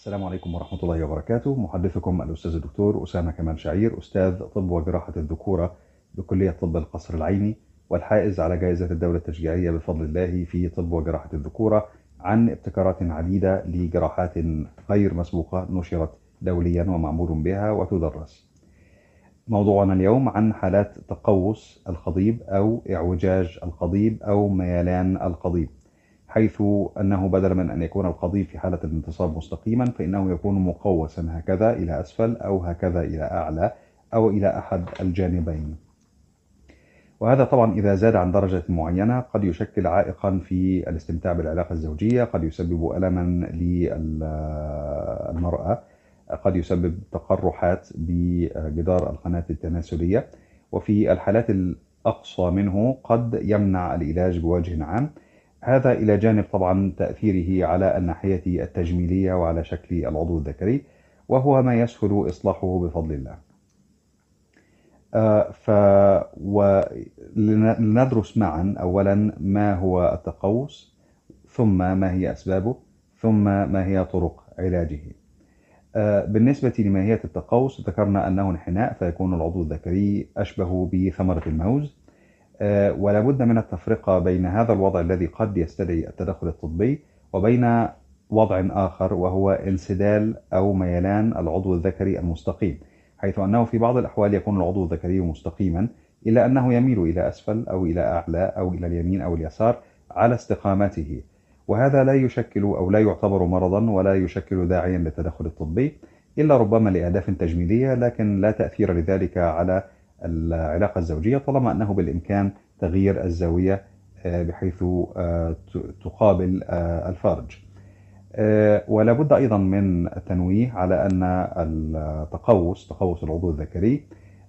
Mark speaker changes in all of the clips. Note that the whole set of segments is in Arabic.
Speaker 1: السلام عليكم ورحمة الله وبركاته محدثكم الأستاذ الدكتور أسامة كمال شعير أستاذ طب وجراحة الذكورة بكلية طب القصر العيني والحائز على جائزة الدولة التشجيعية بفضل الله في طب وجراحة الذكورة عن ابتكارات عديدة لجراحات غير مسبوقة نشرت دوليا ومعمول بها وتدرس موضوعنا اليوم عن حالات تقوس الخضيب أو إعوجاج الخضيب أو ميلان الخضيب حيث أنه بدلا من أن يكون القضيب في حالة الانتصاب مستقيما فإنه يكون مقوسا هكذا إلى أسفل أو هكذا إلى أعلى أو إلى أحد الجانبين وهذا طبعا إذا زاد عن درجة معينة قد يشكل عائقا في الاستمتاع بالعلاقة الزوجية قد يسبب ألما للمرأة قد يسبب تقرحات بجدار القناة التناسلية وفي الحالات الأقصى منه قد يمنع العلاج بوجه عام هذا إلى جانب طبعا تأثيره على الناحية التجميلية وعلى شكل العضو الذكري وهو ما يسهل إصلاحه بفضل الله آه، ف ولندرس معا أولا ما هو التقوس ثم ما هي أسبابه ثم ما هي طرق علاجه آه، بالنسبة لماهية التقوس ذكرنا أنه انحناء فيكون العضو الذكري أشبه بثمرة الموز آه، ولا بد من التفرقة بين هذا الوضع الذي قد يستدعي التدخل الطبي وبين وضع آخر وهو انسدال أو ميلان العضو الذكري المستقيم حيث أنه في بعض الأحوال يكون العضو الذكري مستقيما إلا أنه يميل إلى أسفل أو إلى أعلى أو إلى اليمين أو اليسار على استقامته وهذا لا يشكل أو لا يعتبر مرضا ولا يشكل داعيا للتدخل الطبي إلا ربما لأهداف تجميلية لكن لا تأثير لذلك على العلاقة الزوجية طالما أنه بالإمكان تغيير الزاوية آه، بحيث آه، تقابل آه، الفرج ولا بد أيضا من التنويه على أن التقوس تقوس العضو الذكري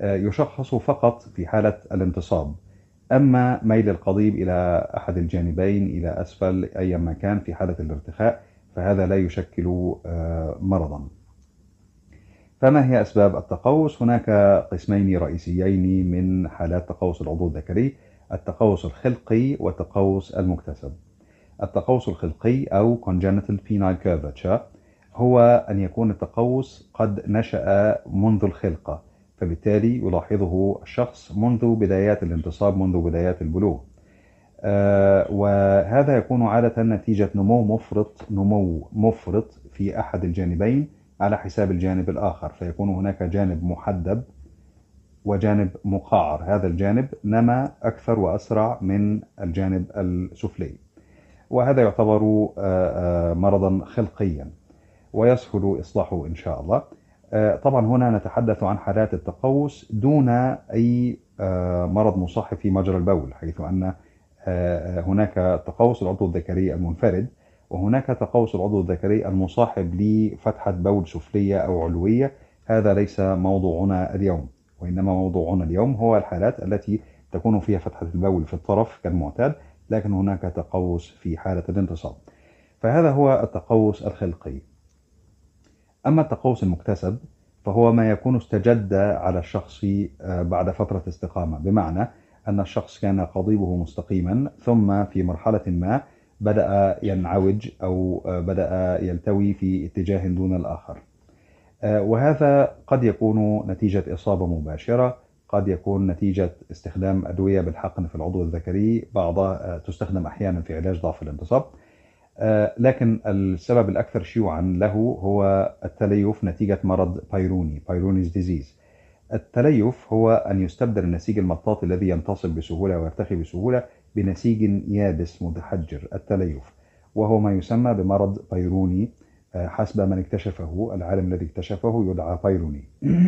Speaker 1: يشخص فقط في حالة الانتصاب أما ميل القضيب إلى أحد الجانبين إلى أسفل أيا ما كان في حالة الارتخاء فهذا لا يشكل مرضا فما هي أسباب التقوس؟ هناك قسمين رئيسيين من حالات تقوس العضو الذكري التقوس الخلقي والتقوس المكتسب التقوس الخلقي أو congenital penile curvature هو أن يكون التقوس قد نشأ منذ الخلقة فبالتالي يلاحظه الشخص منذ بدايات الانتصاب منذ بدايات البلوغ آه، وهذا يكون عادة نتيجة نمو مفرط نمو مفرط في أحد الجانبين على حساب الجانب الآخر فيكون هناك جانب محدب وجانب مقعر هذا الجانب نما أكثر وأسرع من الجانب السفلي وهذا يعتبر آه، آه، مرضا خلقيا ويسهل إصلاحه إن شاء الله آه، طبعا هنا نتحدث عن حالات التقوس دون أي مرض مصاحب في مجرى البول حيث أن هناك تقوس العضو الذكري المنفرد وهناك تقوس العضو الذكري المصاحب لفتحة بول سفلية أو علوية هذا ليس موضوعنا اليوم وإنما موضوعنا اليوم هو الحالات التي تكون فيها فتحة البول في الطرف كالمعتاد لكن هناك تقوس في حالة الانتصاب فهذا هو التقوس الخلقي أما التقوس المكتسب فهو ما يكون استجد على الشخص آه، بعد فترة استقامة بمعنى أن الشخص كان قضيبه مستقيما ثم في مرحلة ما بدأ ينعوج أو بدأ يلتوي في اتجاه دون الآخر آه، وهذا قد يكون نتيجة إصابة مباشرة قد يكون نتيجة استخدام أدوية بالحقن في العضو الذكري بعضها آه، تستخدم أحيانا في علاج ضعف الانتصاب آه، لكن السبب الأكثر شيوعا له هو التليف نتيجة مرض بايروني بايرونيز ديزيز التليف هو أن يستبدل النسيج المطاطي الذي ينتصب بسهولة ويرتخي بسهولة بنسيج يابس متحجر التليف وهو ما يسمى بمرض بيروني آه، حسب من اكتشفه العالم الذي اكتشفه يدعى بيروني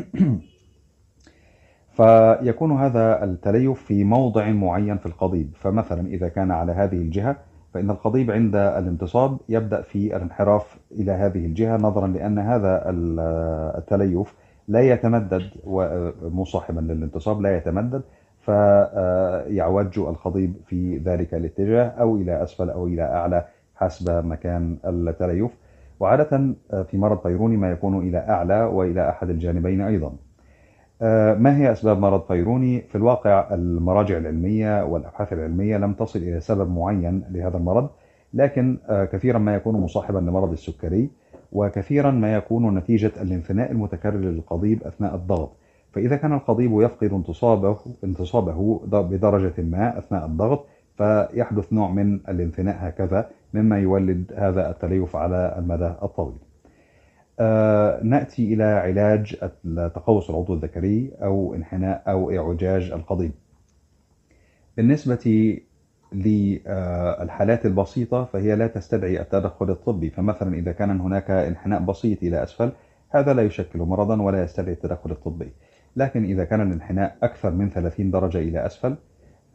Speaker 1: فيكون هذا التليف في موضع معين في القضيب فمثلا إذا كان على هذه الجهة فإن القضيب عند الانتصاب يبدأ في الانحراف إلى هذه الجهة نظرا لأن هذا آه، التليف لا يتمدد آه، مصاحبا للانتصاب لا يتمدد فيعوج آه، الخضيب في ذلك الاتجاه أو إلى أسفل أو إلى أعلى حسب مكان التليف وعادة آه، في مرض فيروني ما يكون إلى أعلى وإلى أحد الجانبين أيضا آه، ما هي أسباب مرض فيروني؟ في الواقع المراجع العلمية والأبحاث العلمية لم تصل إلى سبب معين لهذا المرض لكن كثيرا ما يكون مصاحبا لمرض السكري وكثيرا ما يكون نتيجة الانثناء المتكرر للقضيب أثناء الضغط فإذا كان القضيب يفقد انتصابه انتصابه بدرجة ما أثناء الضغط فيحدث نوع من الانثناء هكذا مما يولد هذا التليف على المدى الطويل. آه نأتي إلى علاج تقوس العضو الذكري أو انحناء أو إعوجاج القضيب. بالنسبة للحالات آه، البسيطة فهي لا تستدعي التدخل الطبي فمثلا إذا كان هناك انحناء بسيط إلى أسفل هذا لا يشكل مرضا ولا يستدعي التدخل الطبي لكن إذا كان الانحناء أكثر من 30 درجة إلى أسفل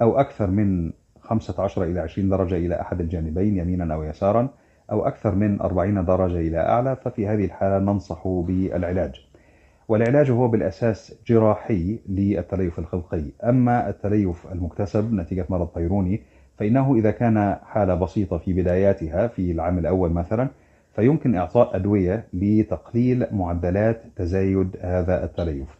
Speaker 1: أو أكثر من 15 إلى 20 درجة إلى أحد الجانبين يمينا أو يسارا أو أكثر من 40 درجة إلى أعلى ففي هذه الحالة ننصح بالعلاج والعلاج هو بالأساس جراحي للتليف الخلقي أما التليف المكتسب نتيجة مرض بيروني فإنه إذا كان حالة بسيطة في بداياتها في العام الأول مثلا فيمكن إعطاء أدوية لتقليل معدلات تزايد هذا التليف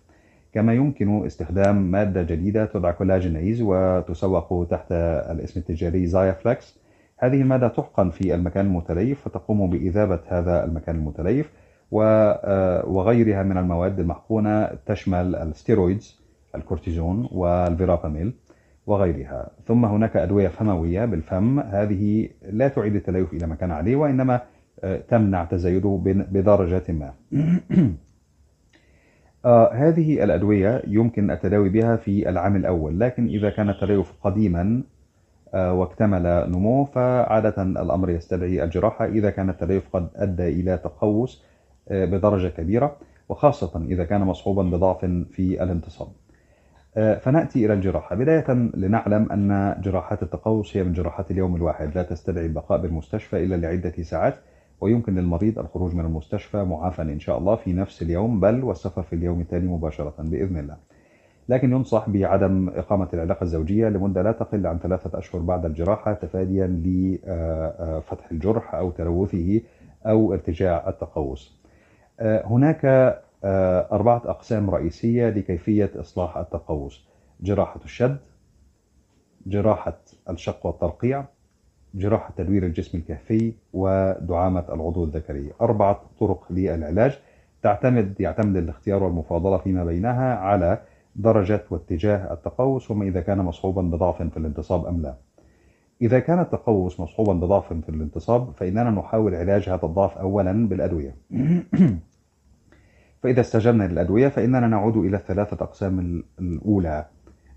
Speaker 1: كما يمكن استخدام مادة جديدة تدعى كولاجينيز وتسوق تحت الاسم التجاري زايافلاكس هذه المادة تحقن في المكان المتليف فتقوم بإذابة هذا المكان المتليف آه، وغيرها من المواد المحقونة تشمل الستيرويدز الكورتيزون والفيراباميل وغيرها ثم هناك أدوية فموية بالفم هذه لا تعيد التليف إلى مكان عليه وإنما آه، تمنع تزايده بدرجة ما آه هذه الأدوية يمكن التداوي بها في العام الأول لكن إذا كان التليف قديما آه واكتمل نموه فعادة الأمر يستدعي الجراحة إذا كان التليف قد أدى إلى تقوس آه بدرجة كبيرة وخاصة إذا كان مصحوبا بضعف في الانتصاب آه، فنأتي إلى الجراحة بداية لنعلم أن جراحات التقوس هي من جراحات اليوم الواحد لا تستدعي البقاء بالمستشفى إلا لعدة ساعات ويمكن للمريض الخروج من المستشفى معافى إن شاء الله في نفس اليوم بل والسفر في اليوم التالي مباشرة بإذن الله لكن ينصح بعدم إقامة العلاقة الزوجية لمدة لا تقل عن ثلاثة أشهر بعد الجراحة تفاديا لفتح آه، آه، الجرح أو تلوثه أو ارتجاع التقوس آه، هناك أربعة أقسام رئيسية لكيفية إصلاح التقوس جراحة الشد جراحة الشق والترقيع جراحة تدوير الجسم الكهفي ودعامة العضو الذكري أربعة طرق للعلاج تعتمد يعتمد الاختيار والمفاضلة فيما بينها على درجة واتجاه التقوس وما إذا كان مصحوبا بضعف في الانتصاب أم لا إذا كان التقوس مصحوبا بضعف في الانتصاب فإننا نحاول علاج هذا الضعف أولا بالأدوية فإذا استجبنا للأدوية فإننا نعود إلى الثلاثة أقسام الأولى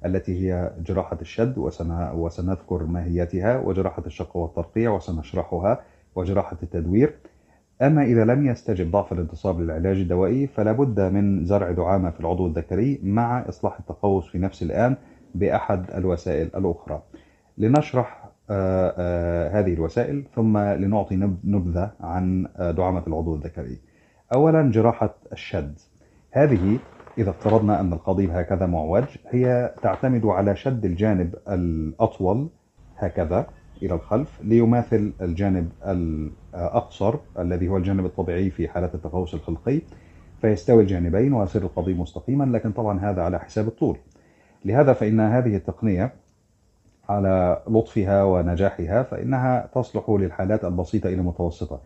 Speaker 1: التي هي جراحة الشد وسنذكر ماهيتها وجراحة الشق والترقيع وسنشرحها وجراحة التدوير أما إذا لم يستجب ضعف الانتصاب للعلاج الدوائي فلا بد من زرع دعامة في العضو الذكري مع إصلاح التقوس في نفس الآن بأحد الوسائل الأخرى لنشرح آه، آه، هذه الوسائل ثم لنعطي نبذة عن آه، دعامة العضو الذكري أولا جراحة الشد هذه إذا افترضنا أن القضيب هكذا معوج هي تعتمد على شد الجانب الأطول هكذا إلى الخلف ليماثل الجانب الأقصر الذي هو الجانب الطبيعي في حالة التقوس الخلقي فيستوي الجانبين ويصير القضيب مستقيما لكن طبعا هذا على حساب الطول لهذا فإن هذه التقنية على لطفها ونجاحها فإنها تصلح للحالات البسيطة إلى المتوسطة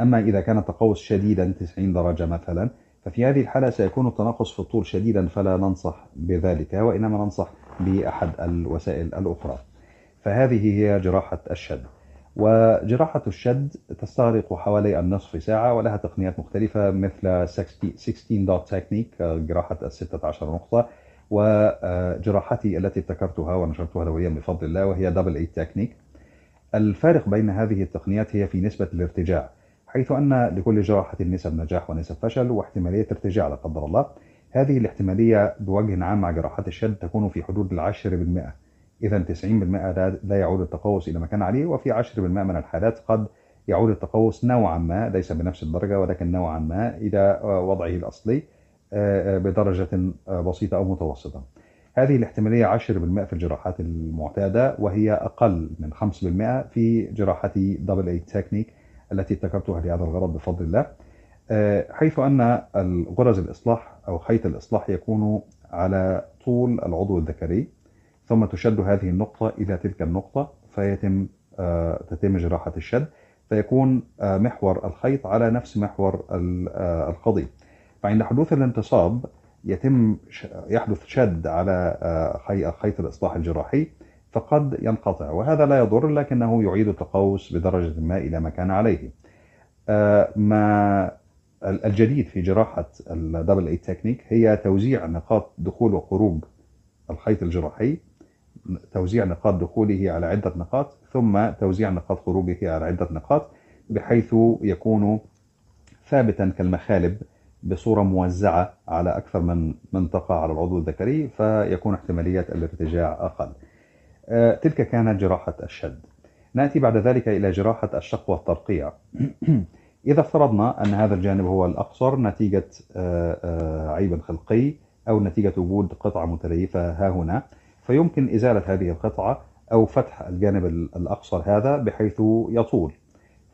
Speaker 1: أما إذا كان التقوس شديدا 90 درجة مثلا ففي هذه الحالة سيكون التناقص في الطول شديدا فلا ننصح بذلك وإنما ننصح بأحد الوسائل الأخرى فهذه هي جراحة الشد وجراحة الشد تستغرق حوالي النصف ساعة ولها تقنيات مختلفة مثل 16 دوت تكنيك جراحة الستة عشر نقطة وجراحتي التي ابتكرتها ونشرتها دوليا بفضل الله وهي دبل اي تكنيك الفارق بين هذه التقنيات هي في نسبة الارتجاع حيث أن لكل جراحة نسب نجاح ونسب فشل واحتمالية ارتجاع لا قدر الله هذه الاحتمالية بوجه عام مع جراحات الشد تكون في حدود العشر بالمئة إذا 90% لا يعود التقوس إلى مكان عليه وفي 10% من الحالات قد يعود التقوس نوعا ما ليس بنفس الدرجة ولكن نوعا ما إلى وضعه الأصلي آه، آه، بدرجة آه، بسيطة أو متوسطة هذه الاحتمالية 10% في الجراحات المعتادة وهي أقل من 5% في جراحة دبل اي تكنيك التي ابتكرتها لهذا الغرض بفضل الله آه، حيث أن غرز الإصلاح أو خيط الإصلاح يكون على طول العضو الذكري ثم تشد هذه النقطة إلى تلك النقطة فيتم آه، تتم جراحة الشد فيكون آه، محور الخيط على نفس محور القضيب فعند حدوث الانتصاب يتم يحدث شد على خيط الإصلاح الجراحي فقد ينقطع وهذا لا يضر لكنه يعيد التقوس بدرجة ما إلى ما كان عليه آه، ما الجديد في جراحة الدبل اي تكنيك هي توزيع نقاط دخول وخروج الخيط الجراحي توزيع نقاط دخوله على عدة نقاط ثم توزيع نقاط خروجه على عدة نقاط بحيث يكون ثابتا كالمخالب بصورة موزعة على أكثر من منطقة على العضو الذكري فيكون احتمالية الارتجاع أقل آه، تلك كانت جراحة الشد نأتي بعد ذلك إلى جراحة الشق والترقيع إذا افترضنا أن هذا الجانب هو الأقصر نتيجة آه، آه، عيب خلقي أو نتيجة وجود قطعة متليفة ها هنا فيمكن إزالة هذه القطعة أو فتح الجانب الأقصر هذا بحيث يطول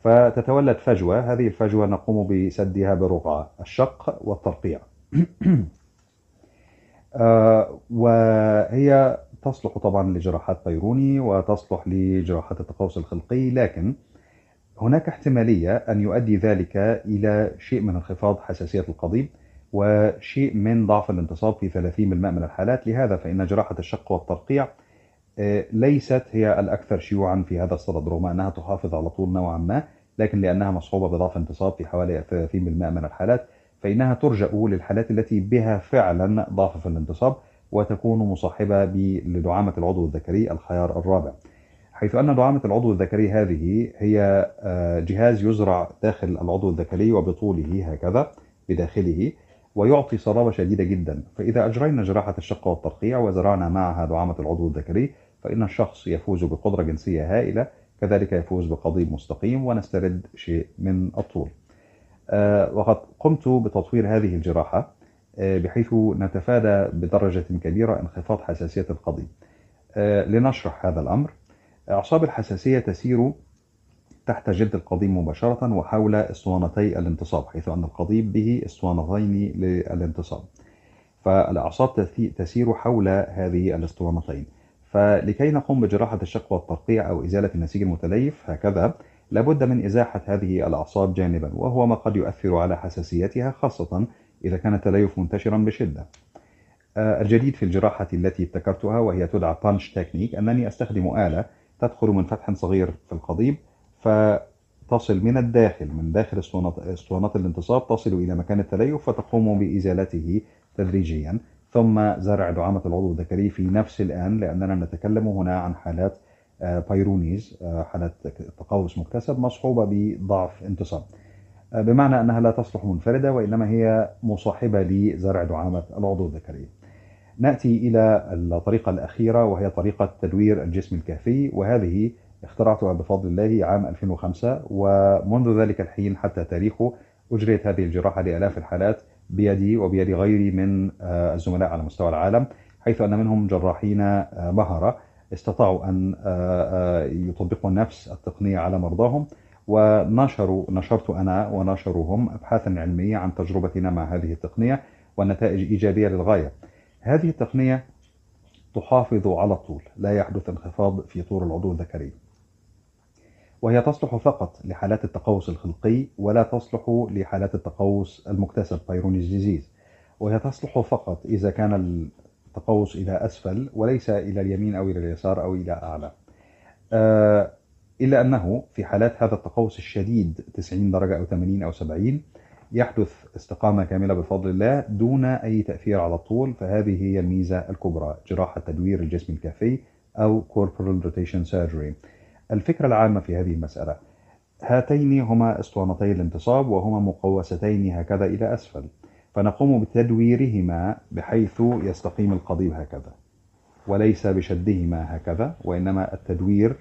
Speaker 1: فتتولد فجوة هذه الفجوة نقوم بسدها برقعة الشق والترقيع وهي تصلح طبعا لجراحات بيروني وتصلح لجراحات التقوس الخلقي لكن هناك احتمالية أن يؤدي ذلك إلى شيء من انخفاض حساسية القضيب وشيء من ضعف الانتصاب في 30% من الحالات لهذا فإن جراحة الشق والترقيع آه، ليست هي الأكثر شيوعا في هذا الصدد رغم أنها تحافظ على طول نوعا ما لكن لأنها مصحوبة بضعف انتصاب في حوالي 30% من الحالات فإنها ترجأ للحالات التي بها فعلا ضعف في الانتصاب وتكون مصاحبة لدعامة العضو الذكري الخيار الرابع حيث أن دعامة العضو الذكري هذه هي آه، جهاز يزرع داخل العضو الذكري وبطوله هكذا بداخله ويعطي صلابة شديدة جدا فإذا أجرينا جراحة الشقة والترقيع وزرعنا معها دعامة العضو الذكري فإن الشخص يفوز بقدرة جنسية هائلة كذلك يفوز بقضيب مستقيم ونسترد شيء من الطول آه، وقد قمت بتطوير هذه الجراحة آه، بحيث نتفادى بدرجة كبيرة انخفاض حساسية القضيب آه، لنشرح هذا الأمر أعصاب الحساسية تسير تحت جلد القضيب مباشرة وحول اسطوانتي الانتصاب حيث أن القضيب به اسطوانتين للانتصاب فالأعصاب تسير حول هذه الاسطوانتين فلكي نقوم بجراحة الشق والترقيع أو إزالة النسيج المتليف هكذا لابد من إزاحة هذه الأعصاب جانبا وهو ما قد يؤثر على حساسيتها خاصة إذا كان التليف منتشرا بشدة آه، الجديد في الجراحة التي ابتكرتها وهي تدعى بانش تكنيك أنني أستخدم آلة تدخل من فتح صغير في القضيب فتصل من الداخل من داخل اسطوانات الانتصاب تصل إلى مكان التليف فتقوم بإزالته تدريجيا ثم زرع دعامة العضو الذكري في نفس الآن لأننا نتكلم هنا عن حالات بايرونيز آه، آه، حالات تقوس مكتسب مصحوبة بضعف انتصاب آه، بمعنى أنها لا تصلح منفردة وإنما هي مصاحبة لزرع دعامة العضو الذكري نأتي إلى الطريقة الأخيرة وهي طريقة تدوير الجسم الكهفي وهذه اخترعتها بفضل الله عام 2005 ومنذ ذلك الحين حتى تاريخه أجريت هذه الجراحة لألاف الحالات بيدي وبيد غيري من آه، الزملاء على مستوى العالم حيث أن منهم جراحين مهرة آه، استطاعوا أن يطبقوا نفس التقنية على مرضاهم ونشروا نشرت أنا ونشروا هم أبحاثا علمية عن تجربتنا مع هذه التقنية والنتائج إيجابية للغاية هذه التقنية تحافظ على الطول لا يحدث انخفاض في طول العضو الذكري وهي تصلح فقط لحالات التقوس الخلقي ولا تصلح لحالات التقوس المكتسب بايرونيز ديزيز وهي تصلح فقط إذا كان التقوس إلى أسفل وليس إلى اليمين أو إلى اليسار أو إلى أعلى آه، إلا أنه في حالات هذا التقوس الشديد 90 درجة أو 80 أو 70 يحدث استقامة كاملة بفضل الله دون أي تأثير على الطول فهذه هي الميزة الكبرى جراحة تدوير الجسم الكافي أو corporal rotation surgery الفكرة العامة في هذه المسألة هاتين هما اسطوانتي الانتصاب وهما مقوستين هكذا إلى أسفل فنقوم بتدويرهما بحيث يستقيم القضيب هكذا وليس بشدهما هكذا وإنما التدوير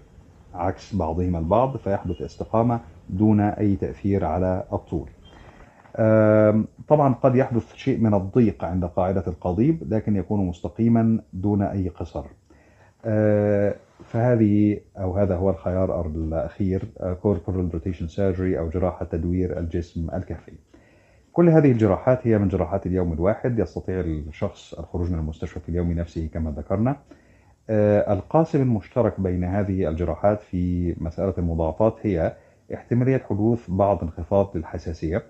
Speaker 1: عكس بعضهما البعض فيحدث استقامة دون أي تأثير على الطول طبعا قد يحدث شيء من الضيق عند قاعدة القضيب لكن يكون مستقيما دون أي قصر آه، فهذه أو هذا هو الخيار الأخير آه، corporal rotation surgery أو جراحة تدوير الجسم الكهفي كل هذه الجراحات هي من جراحات اليوم الواحد يستطيع الشخص الخروج من المستشفى في اليوم نفسه كما ذكرنا آه، القاسم المشترك بين هذه الجراحات في مسألة المضاعفات هي احتمالية حدوث بعض انخفاض للحساسية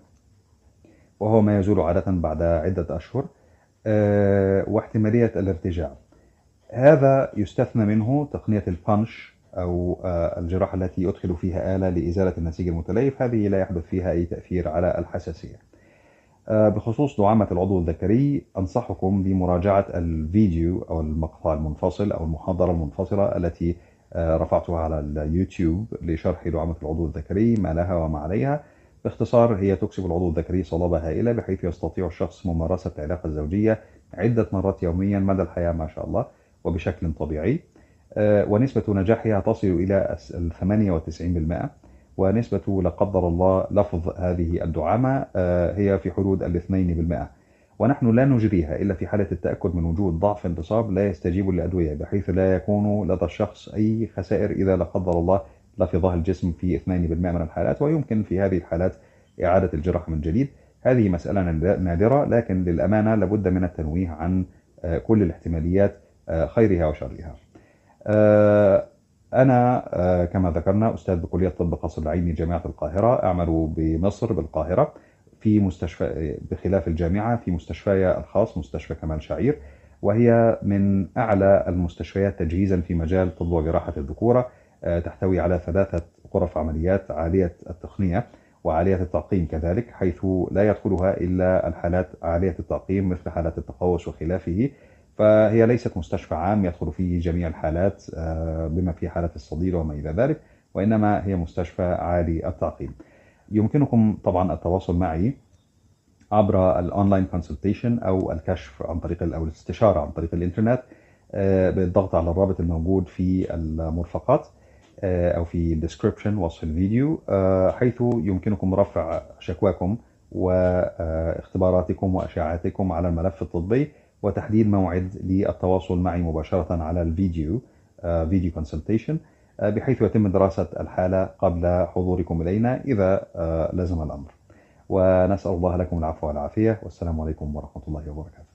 Speaker 1: وهو ما يزول عادة بعد عدة أشهر آه، واحتمالية الارتجاع هذا يستثنى منه تقنية البانش أو آه، الجراحة التي يدخل فيها آلة لإزالة النسيج المتليف هذه لا يحدث فيها أي تأثير على الحساسية آه، بخصوص دعامة العضو الذكري أنصحكم بمراجعة الفيديو أو المقطع المنفصل أو المحاضرة المنفصلة التي آه، رفعتها على اليوتيوب لشرح دعامة العضو الذكري ما لها وما عليها باختصار هي تكسب العضو الذكري صلابة هائلة بحيث يستطيع الشخص ممارسة العلاقة الزوجية عدة مرات يوميا مدى الحياة ما شاء الله وبشكل طبيعي آه، ونسبة نجاحها تصل إلى 98% ونسبة لا قدر الله لفظ هذه الدعامة آه، هي في حدود الاثنين بالمئة ونحن لا نجريها إلا في حالة التأكد من وجود ضعف انتصاب لا يستجيب للأدوية بحيث لا يكون لدى الشخص أي خسائر إذا لا قدر الله لفظها الجسم في 2% من الحالات ويمكن في هذه الحالات إعادة الجرح من جديد هذه مسألة نادرة لكن للأمانة لابد من التنويه عن آه، كل الاحتماليات آه، خيرها وشرها أنا آه، كما ذكرنا أستاذ بكلية طب قصر العيني جامعة القاهرة أعمل بمصر بالقاهرة في مستشفى آه، بخلاف الجامعة في مستشفي الخاص مستشفى كمال شعير وهي من أعلى المستشفيات تجهيزا في مجال طب وجراحة الذكورة آه، تحتوي على ثلاثة غرف عمليات عالية التقنية وعالية التعقيم كذلك حيث لا يدخلها إلا الحالات عالية التعقيم مثل حالات التقوس وخلافه فهي ليست مستشفى عام يدخل فيه جميع الحالات آه، بما في حالات الصديد وما إلى ذلك وإنما هي مستشفى عالي التعقيم يمكنكم طبعا التواصل معي عبر الاونلاين كونسلتيشن او الكشف عن طريق او الاستشاره عن طريق الانترنت آه، بالضغط على الرابط الموجود في المرفقات آه، او في الديسكربشن وصف الفيديو حيث يمكنكم رفع شكواكم واختباراتكم واشعاعاتكم على الملف الطبي وتحديد موعد للتواصل معي مباشرة على الفيديو آه، فيديو كونسلتيشن آه، بحيث يتم دراسة الحالة قبل حضوركم إلينا إذا آه، لزم الأمر ونسأل الله لكم العفو والعافية والسلام عليكم ورحمة الله وبركاته